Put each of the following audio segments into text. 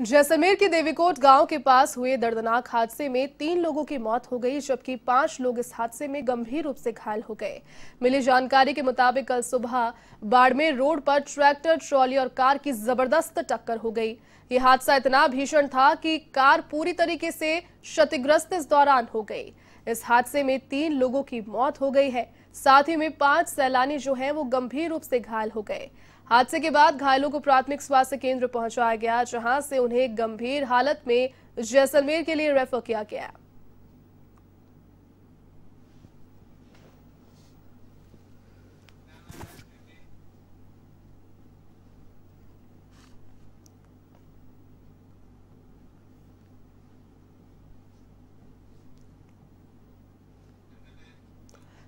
जैसलमेर के देवीकोट गांव के पास हुए दर्दनाक हादसे में तीन लोगों की मौत हो गई जबकि पांच लोग इस हादसे में गंभीर रूप से घायल हो गए मिली जानकारी के मुताबिक कल सुबह बाड़मेर रोड पर ट्रैक्टर ट्रॉली और कार की जबरदस्त टक्कर हो गई ये हादसा इतना भीषण था कि कार पूरी तरीके से क्षतिग्रस्त इस दौरान हो गई इस हादसे में तीन लोगों की मौत हो गई है साथ ही में पांच सैलानी जो हैं वो गंभीर रूप से घायल हो गए हादसे के बाद घायलों को प्राथमिक स्वास्थ्य केंद्र पहुंचाया गया जहां से उन्हें गंभीर हालत में जैसलमेर के लिए रेफर किया गया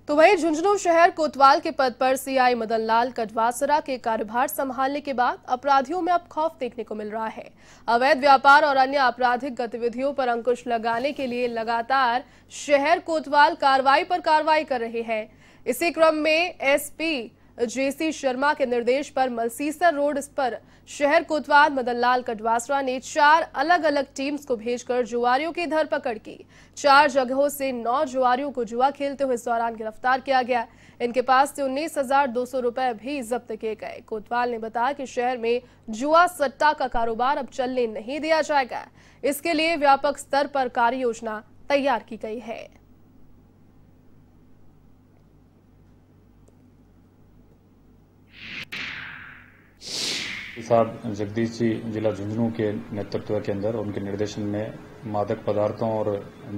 तो वहीं झुंझुनू शहर कोतवाल के पद पर सीआई मदन लाल कटवासरा के कार्यभार संभालने के बाद अपराधियों में अब खौफ देखने को मिल रहा है अवैध व्यापार और अन्य आपराधिक गतिविधियों पर अंकुश लगाने के लिए लगातार शहर कोतवाल कार्रवाई पर कार्रवाई कर रहे हैं इसी क्रम में एसपी जेसी शर्मा के निर्देश पर मलसीसर रोड पर शहर कोतवाल मदनलाल कटवासरा ने चार अलग अलग टीम्स को भेजकर जुआरियों की धरपकड़ की चार जगहों से नौ जुआरियों को जुआ खेलते हुए इस दौरान गिरफ्तार किया गया इनके पास से उन्नीस हजार दो सौ रुपए भी जब्त किए गए कोतवाल ने बताया कि शहर में जुआ सट्टा का कारोबार अब चलने नहीं दिया जाएगा इसके लिए व्यापक स्तर पर कार्य योजना तैयार की गई है साहब जगदीश जी जिला झुंझुनू के नेतृत्व के अंदर उनके निर्देशन में मादक पदार्थों और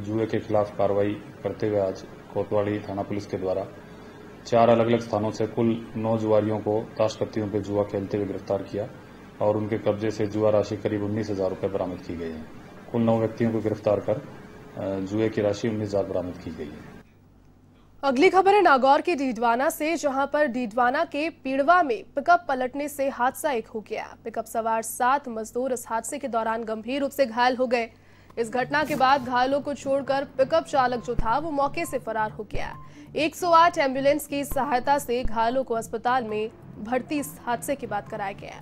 जुए के खिलाफ कार्रवाई करते हुए आज कोतवाली थाना पुलिस के द्वारा चार अलग अलग स्थानों से कुल नौ जुआरियों को ताशपत्तियों पर जुआ खेलते हुए गिरफ्तार किया और उनके कब्जे से जुआ राशि करीब उन्नीस हजार रूपये बरामद की गई है कुल नौ व्यक्तियों को गिरफ्तार कर जुए की राशि उन्नीस हजार बरामद की गई है अगली खबर है नागौर के डीडवाना से जहां पर डीडवाना के पीड़वा में पिकअप पलटने से हादसा एक हो गया पिकअप सवार सात मजदूर इस हादसे के दौरान गंभीर रूप से घायल हो गए इस घटना के बाद घायलों को छोड़कर पिकअप चालक जो था वो मौके से फरार हो गया 108 एम्बुलेंस की सहायता से घायलों को अस्पताल में भर्ती इस हादसे के बाद कराया गया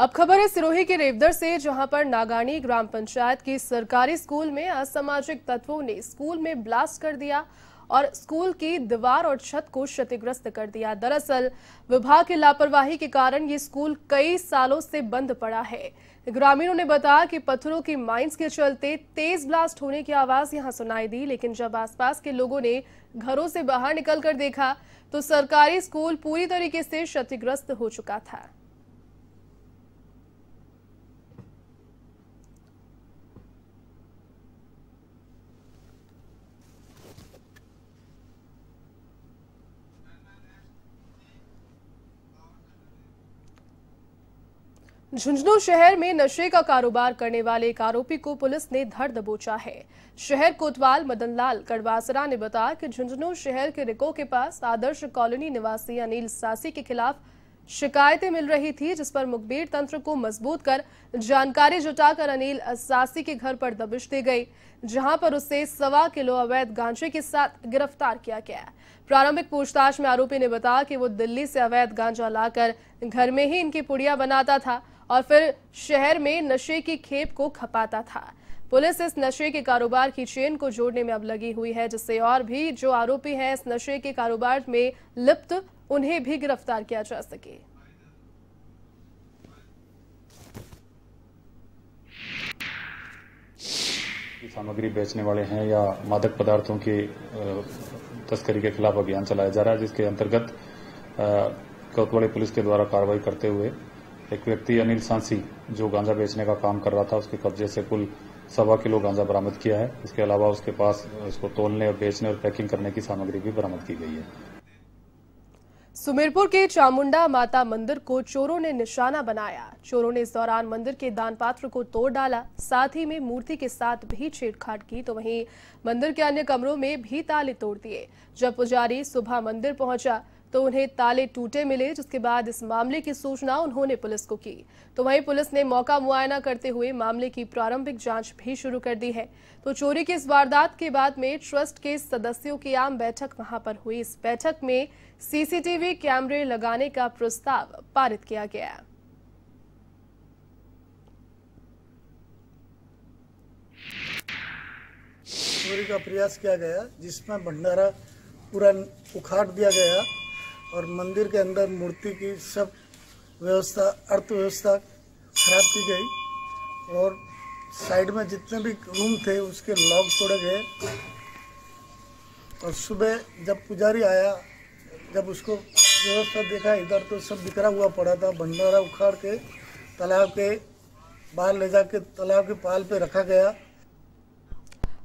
अब खबर है सिरोही के रेवदर से जहां पर नागानी ग्राम पंचायत के सरकारी स्कूल में असामाजिक तत्वों ने स्कूल में ब्लास्ट कर दिया और स्कूल की दीवार और छत को क्षतिग्रस्त कर दिया दरअसल विभाग की लापरवाही के कारण ये स्कूल कई सालों से बंद पड़ा है ग्रामीणों ने बताया कि पत्थरों की माइंस के चलते तेज ब्लास्ट होने की आवाज यहां सुनाई दी लेकिन जब आसपास के लोगों ने घरों से बाहर निकलकर देखा तो सरकारी स्कूल पूरी तरीके से क्षतिग्रस्त हो चुका था झुंझुनू शहर में नशे का कारोबार करने वाले एक आरोपी को पुलिस ने धर दबोचा है शहर कोतवाल मदनलाल कड़वासरा ने बताया कि झुंझुनू शहर के रिको के पास आदर्श कॉलोनी निवासी अनिल सासी के खिलाफ शिकायतें मिल रही थी जिस पर मुखबिर तंत्र को मजबूत कर जानकारी जुटाकर अनिल सासी के घर पर दबिश दी गई जहां पर उसे सवा किलो अवैध गांजे के साथ गिरफ्तार किया गया प्रारंभिक पूछताछ में आरोपी ने बताया कि वो दिल्ली से अवैध गांजा लाकर घर में ही इनकी पुड़िया बनाता था और फिर शहर में नशे की खेप को खपाता था पुलिस इस नशे के कारोबार की चेन को जोड़ने में अब लगी हुई है जिससे और भी जो आरोपी हैं इस नशे के कारोबार में लिप्त उन्हें भी गिरफ्तार किया जा सके सामग्री बेचने वाले हैं या मादक पदार्थों की तस्करी के खिलाफ अभियान चलाया जा रहा है जिसके अंतर्गत कोतवाली पुलिस के द्वारा कार्रवाई करते हुए एक व्यक्ति अनिल सांसी जो गांजा बेचने का काम कर रहा था उसके कब्जे से कुल सवा किलो गांजा बरामद किया है इसके अलावा उसके पास इसको तोलने और बेचने और पैकिंग करने की सामग्री भी बरामद की गई है सुमेरपुर के चामुंडा माता मंदिर को चोरों ने निशाना बनाया चोरों ने इस दौरान मंदिर के दान पात्र को तोड़ डाला साथ ही में मूर्ति के साथ भी छेड़छाड़ की तो वहीं मंदिर के अन्य कमरों में भी ताले तोड़ दिए जब पुजारी सुबह मंदिर पहुंचा तो उन्हें ताले टूटे मिले जिसके बाद इस मामले की सूचना उन्होंने पुलिस को की तो वहीं पुलिस ने मौका मुआयना करते हुए मामले की प्रारंभिक जांच भी शुरू कर दी है तो चोरी की इस वारदात के बाद में ट्रस्ट के सदस्यों की आम बैठक वहां पर हुई इस बैठक में सीसीटीवी कैमरे लगाने का प्रस्ताव पारित किया गया चोरी का प्रयास किया गया जिसमें भंडारा पूरा उखाड़ दिया गया और मंदिर के अंदर मूर्ति की सब व्यवस्था अर्थव्यवस्था खराब की गई और साइड में जितने भी रूम थे उसके लॉक तोड़े गए और सुबह जब पुजारी आया जब उसको व्यवस्था देखा इधर तो सब बिखरा हुआ पड़ा था भंडारा उखाड़ के तालाब के बाहर ले जाके तालाब के पाल पे रखा गया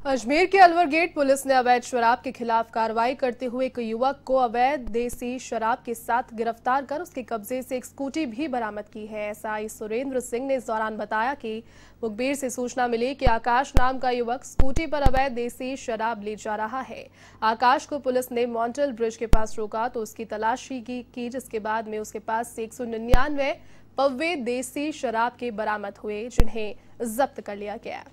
अजमेर के अलवर गेट पुलिस ने अवैध शराब के खिलाफ कार्रवाई करते हुए एक युवक को अवैध देसी शराब के साथ गिरफ्तार कर उसके कब्जे से एक स्कूटी भी बरामद की है एसआई सुरेंद्र सिंह ने इस दौरान बताया कि मुखबिर से सूचना मिली कि आकाश नाम का युवक स्कूटी पर अवैध देसी शराब ले जा रहा है आकाश को पुलिस ने मॉन्टल ब्रिज के पास रोका तो उसकी तलाशी की जिसके बाद में उसके पास से एक पव्वे देसी शराब के बरामद हुए जिन्हें जब्त कर लिया गया